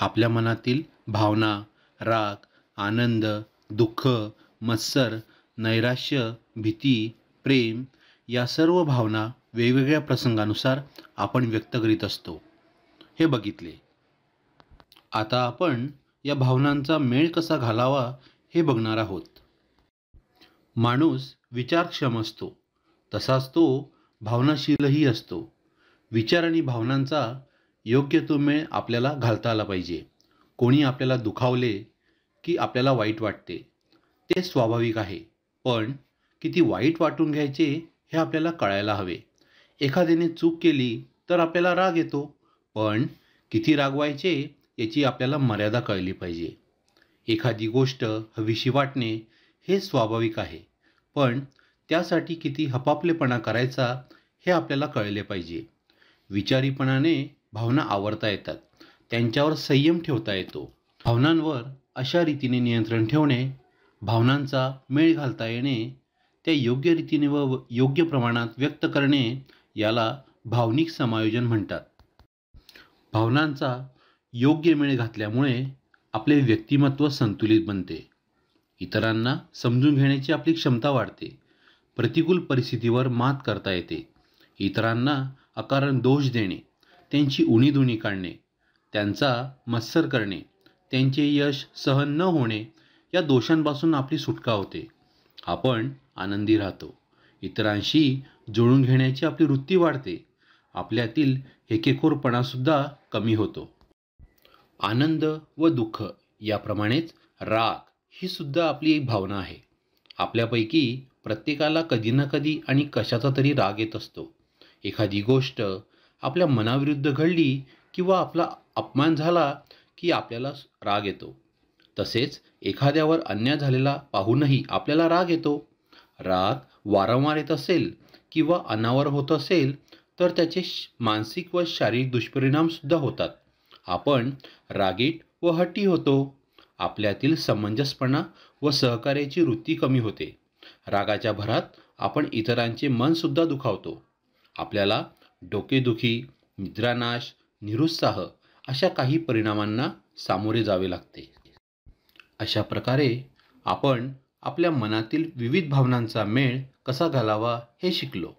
आपल्या मनातील भावना राग आनंद दुःख मत्सर नैराश्य भीती प्रेम या सर्व भावना वेगवेगळ्या प्रसंगानुसार आपण व्यक्त करीत असतो हे बघितले आता आपण या भावनांचा मेळ कसा घालावा हे बघणार आहोत माणूस विचारक्षम असतो तसाच तो भावनाशीलही असतो विचार आणि भावनांचा योग्य तो मेळ आपल्याला घालता आला पाहिजे कोणी आपल्याला दुखावले की आपल्याला वाईट वाटते ते स्वाभाविक आहे पण किती वाईट वाटून घ्यायचे हे आपल्याला कळायला हवे एखाद्याने चूक केली तर आपल्याला राग येतो पण किती रागवायचे याची आपल्याला मर्यादा कळली पाहिजे एखादी गोष्ट हवीशी वाटणे हे स्वाभाविक आहे पण त्यासाठी किती हपापलेपणा करायचा हे आपल्याला कळले पाहिजे विचारीपणाने भावना आवरता येतात त्यांच्यावर संयम ठेवता येतो भावनांवर अशा रीतीने नियंत्रण ठेवणे भावनांचा मेळ घालता येणे त्या योग्य रीतीने व योग्य प्रमाणात व्यक्त करणे याला भावनिक समायोजन म्हणतात भावनांचा योग्य मेळ घातल्यामुळे आपले व्यक्तिमत्व संतुलित बनते इतरांना समजून घेण्याची आपली क्षमता वाढते प्रतिकूल परिस्थितीवर मात करता येते इतरांना अकारण दोष देणे त्यांची उणीधुणी काढणे त्यांचा मत्सर करणे त्यांचे यश सहन न होणे या दोषांपासून आपली सुटका होते आपण आनंदी राहतो इतरांशी जुळून घेण्याची आपली वृत्ती वाढते आपल्यातील एकेकोरपणासुद्धा कमी होतो आनंद व दुःख याप्रमाणेच राग ही सुद्धा आपली एक भावना आहे आपल्यापैकी प्रत्येकाला कधी ना कधी आणि कशाचा तरी राग येत असतो एखादी गोष्ट आपल्या मनाविरुद्ध घडली किंवा आपला अपमान झाला की आपल्याला राग येतो तसेच एखाद्यावर अन्याय झालेला पाहूनही आपल्याला राग येतो राग वारंवार येत असेल किंवा अनावर होत असेल तर त्याचे मानसिक व शारीरिक दुष्परिणामसुद्धा होतात आपण रागीट व हट्टी होतो आपल्यातील समंजसपणा व सहकार्याची वृत्ती कमी होते रागाच्या भरात आपण इतरांचे मनसुद्धा दुखावतो आपल्याला डोकेदुखी निद्रानाश निरुत्साह अशा काही परिणामांना सामोरे जावे लागते अशा प्रकारे आपण आपल्या मनातील विविध भावनांचा मेळ कसा घालावा हे शिकलो